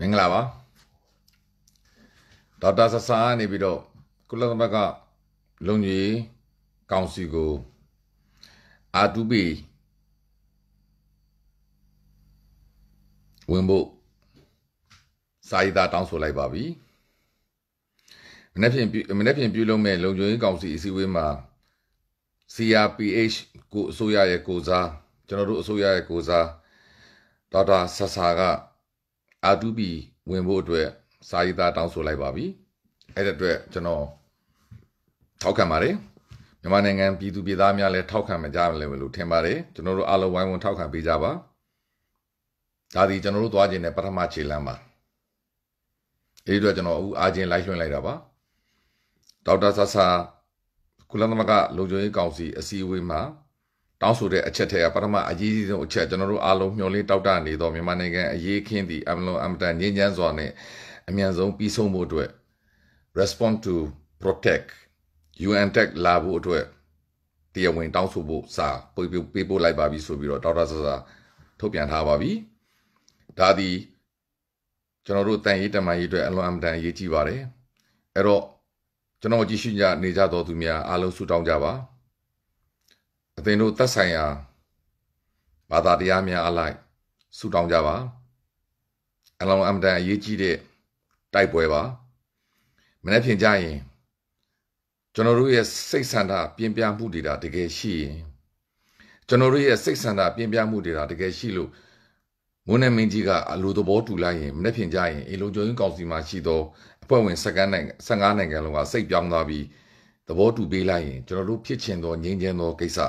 မင်္ဂလာပါဒေါက်တာဆဆာနေပြီးတော့ကုလသမဂ္ဂလုံခြုံရေးကောင်စီကိုအာတူပီဝင်ဖို့စာရေးသားတောင်းဆိုလိုက်ပါပြီမနေ့ဖြင့်မနေ့ဖြင့်ပြုလုပ်မဲ့လုံခြုံရေးကောင်စီအစည်းအဝေးမှာ CRPH ကိုအစိုးရရဲ့ကိုစားကျွန်တော်တို့အစိုးရရဲ့ကိုစားဒေါက်တာဆဆာကအာတူပီဝင်ဖို့အတွက်စာရေးသားတောင်းဆိုလိုက်ပါပြီအဲ့တဲ့အတွက်ကျွန်တော်ထောက်ခံပါတယ်မြန်မာနိုင်ငံပြည်သူပြည်သားများလည်းထောက်ခံမကြလိမ့်မယ်လို့ထင်ပါတယ်ကျွန်တော်တို့အားလုံးဝိုင်းဝန်းထောက်ခံပေးကြပါဒါဒီကျွန်တော်တို့သွားခြင်းနဲ့ပထမခြေလှမ်းပါအဲ့ဒီတော့ကျွန်တော်အခုအားချင်းလိုက်လွှင့်လိုက်တာပါဒေါက်တာဆဆာကုလသမဂ္ဂလုံခြုံရေးကောင်စီအစည်းအဝေးမှာတောင်းဆိုတဲ့အချက်ထဲကပထမအရေးကြီးဆုံးအချက်ကျွန်တော်တို့အားလုံးမျှော်လင့်တောက်တနေသောမြန်မာနိုင်ငံအရေးခင်းသည့်အမလွန်အမတန်ငြင်းချမ်းစွာနဲ့အမြန်ဆုံးပြီးဆုံးဖို့အတွက် respond to protect UN Tech လာဖို့အတွက်တရားဝင်တောင်းဆိုဖို့စာပေးပေးပို့လိုက်ပါပြီဆိုပြီးတော့ဒေါက်တာဆဆာထုတ်ပြန်ထားပါပြီ။ဒါသည်ကျွန်တော်တို့တန်ရေးတမန်ရေးအတွက်အလွန်အမတန်အရေးကြီးပါတယ်။အဲ့တော့ကျွန်တော်ကြည့်ရှုနေကြတော်သူများအားလုံးဆုတောင်းကြပါ။အသင်တို့သက်ဆိုင်ရာဘာသာတရားများအလိုက်ဆူတောင်းကြပါအလောင်းအမတန်အရေးကြီးတဲ့တိုက်ပွဲပါမနေ့ဖြင်ကြရင်ကျွန်တော်တို့ရဲ့စိတ်ဆန္ဒပြင်ပြမှုတွေဒါတကယ်ရှိရင်ကျွန်တော်တို့ရဲ့စိတ်ဆန္ဒပြင်ပြမှုတွေဒါတကယ်ရှိလို့မိုးနဲ့မင်းကြီးကအလိုသဘောတူလိုက်ရင်မနေ့ဖြင်ကြရင်အလုံကျုံကောင်စီမှာရှိသောအဖွဲ့ဝင်စကန်နိုင်ငံ15နိုင်ငံလုံးကစိတ်ပြောင်းသွားပြီးသဘောတူပေးလိုက်ရင်ကျွန်တော်တို့ဖြစ်ချင်သောငြိမ်းချမ်းသောကိစ္စ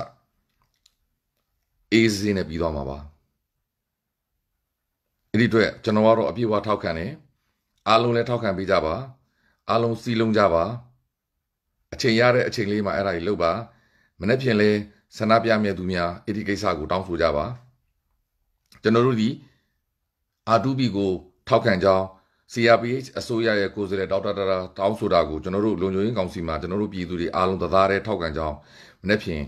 အေးစေးနဲ့ပြီးသွားမှာပါအဲ့ဒီအတွက်ကျွန်တော်ကတော့အပြည့်အဝထောက်ခံတယ်အားလုံးလည်းထောက်ခံပေးကြပါအားလုံးစီလုံးကြပါအချိန်ရတဲ့အချိန်လေးမှာအဲ့ဒါကြီးလုပ်ပါမနေ့ပြင်လဲဆန္ဒပြမြဲသူများအဲ့ဒီကိစ္စကိုတောင်းဆိုကြပါကျွန်တော်တို့ဒီ R2B ကိုထောက်ခံကြောင်း CRPH အစိုးရရဲ့ကိုယ်စားလှယ်ဒေါက်တာတာတောင်းဆိုတာကိုကျွန်တော်တို့လုံခြုံရေးကောင်စီမှာကျွန်တော်တို့ပြည်သူတွေအားလုံးသသားတဲ့ထောက်ခံကြောင်းမနေ့ဖြင့်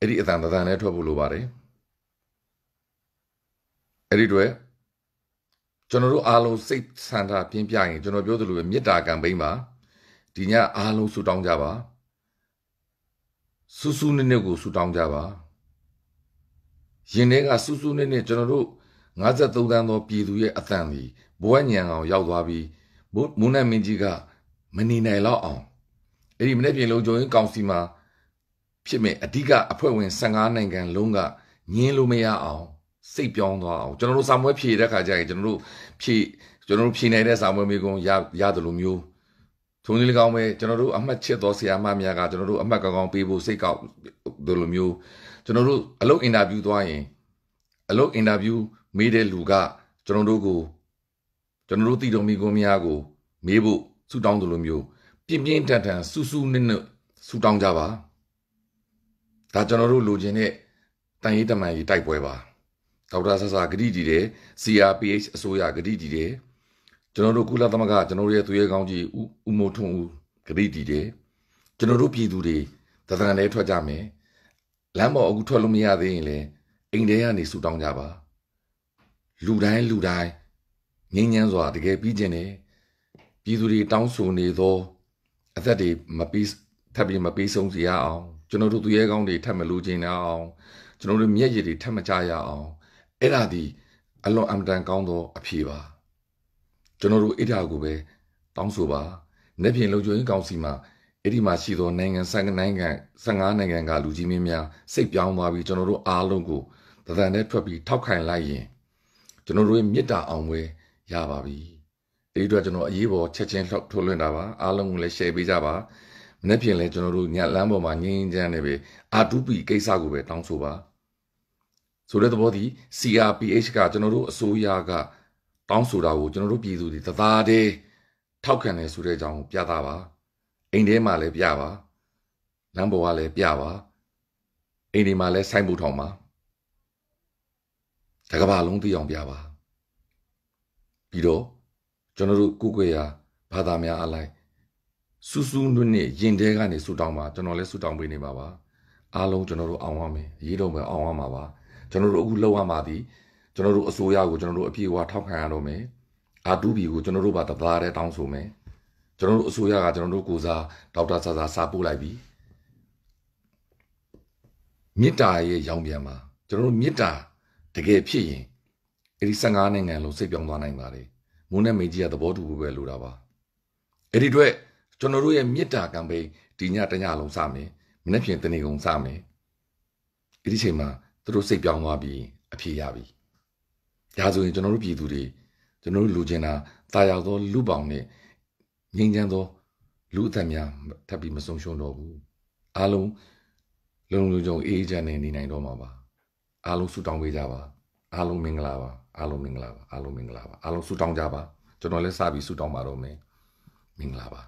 အဲ့ဒီအတန်တန်နဲ့ထွက်ဖို့လိုပါတယ်။အဲ့ဒီတွေ့ကျွန်တော်တို့အားလုံးစိတ်ဆန္ဒပြင်းပြရင် ကျွန်တော်ပြောသလိုပဲမေတ္တာကံပိန်းပါဒီညအားလုံးဆုတောင်းကြပါဆူဆူနဲ့နဲ့ကိုဆူတောင်းကြပါရင်ထဲကဆူဆူနဲ့နဲ့ကျွန်တော်တို့53တန်းသောပြည်သူရဲ့အသံသည်ဘဝညံအောင် ရောက်သွားပြီးမုန်းနဲ့မင်းကြီးကမနေနိုင်တော့အောင်အဲ့ဒီမနေ့ပြင်လုံခြုံရေးကောင်စီမှာဖြစ်မဲ့အဓိကအဖွဲ့ဝင်15နိုင်ငံလုံးကငင်းလို့မရအောင်စိတ်ပြောင်းသွားအောင် ကျွန်တော်တို့စာမွေးဖြည့်တဲ့ခါကျရင်ကျွန်တော်တို့ဖြည့်ကျွန်တော်တို့ဖြည့်နိုင်တဲ့စာမွေးမိကုံရရတယ်လို့မျိုးထုံးလေးကောင်းပဲကျွန်တော်တို့အမှတ်ချက်တော်ဆရာမများကကျွန်တော်တို့အမှတ်ကောင်းကောင်းပေးဖို့စိတ်ကောက်တို့လိုမျိုးကျွန်တော်တို့အလုပ်အင်တာဗျူးသွားရင်အလုပ်အင်တာဗျူးမေးတဲ့လူကကျွန်တော်တို့ကိုကျွန်တော်တို့တည်တော်မိကုံများကို မေးဖို့ဆူတောင်းတို့လိုမျိုး ပြင်းပြင်းထန်ထန်ဆူဆူနစ်နစ်ဆူတောင်းကြပါဒါကျွန်တော်တို့လိုချင်တဲ့တန်ရေးတမန်ရေးတိုက်ပွဲပါဒေါက်တာဆဆာဂတိတည်တယ် CRPH အစိုးရဂတိတည်တယ်ကျွန်တော်တို့ကုလသမဂ္ဂကျွန်တော်တို့ရဲ့သူရဲကောင်းကြီးဦးမိုးထွန်းဦးဂတိတည်တယ်ကျွန်တော်တို့ပြည်သူတွေသဒ္ဒံလဲထွက်ကြမယ်လမ်းပေါ်အခုထွက်လို့မရသေးရင်လည်းအိမ်ထဲကနေဆူတောင်းကြပါလူတိုင်းလူတိုင်းငြင်းငြမ်းစွာတကယ်ပြီးကျင်တယ်ပြည်သူတွေတောင်းဆိုနေသောအသက်တွေမပြီးထပ်ပြီးမပြီးဆုံးစေရအောင်ကျွန်တော်တို့သူရဲကောင်းတွေထပ်မလို့ခြင်းအောင် ကျွန်တော်တို့မျက်ရည်တွေထပ်မကြရအောင်အဲ့ဒါဒီအလွန်အမတန်ကောင်းသောအဖြေပါကျွန်တော်တို့အဲ့ဒါကိုပဲတောင်းဆိုပါနေပြင်လုံခြုံရေးကောင်စီမှာအဲ့ဒီမှာရှိသောနိုင်ငံ၅နိုင်ငံ15နိုင်ငံကလူကြီးမင်းများစိတ်ပြောင်းသွားပြီးကျွန်တော်တို့အားလုံးကိုသဏ္ဍာန်နဲ့ထွက်ပြီးထောက်ခံလိုက်ရင်ကျွန်တော်တို့ရဲ့မေတ္တာအောင်ပွဲရပါပြီ။အဲဒီတော့ကျွန်တော်အရေးပေါ်ချက်ချင်းလှောက်ထုတ်လွှင့်တာပါအားလုံးကိုလည်း share ပေးကြပါ။မနေ့ပြင်လည်းကျွန်တော်တို့ညလမ်းပေါ်မှာငင်းငင်းကြမ်းနေပြီအာတူပီကိစ္စကိုပဲတောင်းဆိုပါ။ဆိုတဲ့သဘောဒီ CRPH ကကျွန်တော်တို့အစိုးရကတောင်းဆိုတာကိုကျွန်တော်တို့ပြည်သူတွေသသားတည်းထောက်ခံတယ်ဆိုတဲ့အကြောင်းကိုပြသပါအိမ်ထဲမှာလည်းပြပါလမ်းပေါ်ကလည်းပြပါအိမ်ဒီမှာလည်းဆိုင်ဖို့ထောင်ပါတကဘာလုံးသိအောင်ပြပါပြီးတော့ကျွန်တော်တို့ကုကွေရာဘာသာများအလိုက်စူးစူးနွတ်နွတ်ရင်ထဲကနေဆူတောင်းပါကျွန်တော်လည်းဆူတောင်းပေးနေပါပါအားလုံးကျွန်တော်တို့အောင်ရမယ်အရေးတော်ပဲအောင်ရမှာပါကျွန်တော်တို့အခုလှုပ်ရမှာသည်ကျွန်တော်တို့အစိုးရကိုကျွန်တော်တို့အပြည့်အဝထောက်ခံရတော့မယ်အာတူဘီကိုကျွန်တော်တို့ပါတပါတဲ့တောင်းဆိုမယ်ကျွန်တော်တို့အစိုးရကကျွန်တော်တို့ကိုစားဒေါက်တာဆာဆာစာပို့လိုက်ပြီမေတ္တာရဲ့ရောင်ပြန်ပါကျွန်တော်တို့မေတ္တာတကယ်ဖြစ်ရင်အဲ့ဒီ15နိုင်ငံလုံးစိတ်ပြောင်းသွားနိုင်ပါတယ်မုန်းနဲ့မင်းကြီးကသဘောတူဖို့ပဲလိုတာပါအဲ့ဒီအတွက်ကျွန်တော်တို့ရဲ့မေတ္တာကမ်ပိန်းဒီညတညလုံးစမယ်မနေ့ဖြန်တနေ့ကုန်စမယ်အဲ့ဒီချိန်မှာသူတို့စိတ်ပြောင်းသွားပြီးအဖြေရပြီဒါဆိုရင်ကျွန်တော်တို့ပြည်သူတွေကျွန်တော်တို့လူချင်းတာတာရောက်သောလူပောင်နဲ့ငြိမ်းချမ်းသောလူအသက်များထပ်ပြီးမဆုံးရှုံးတော့ဘူးအားလုံးလုံလုံကြုံအေးချမ်းနေနေနိုင်တော့မှာပါအားလုံးဆုတောင်းပေးကြပါအားလုံးမင်္ဂလာပါအားလုံးမင်္ဂလာပါအားလုံးမင်္ဂလာပါအားလုံးဆုတောင်းကြပါကျွန်တော်လည်းစပြီးဆုတောင်းပါတော့မယ်မင်္ဂလာပါ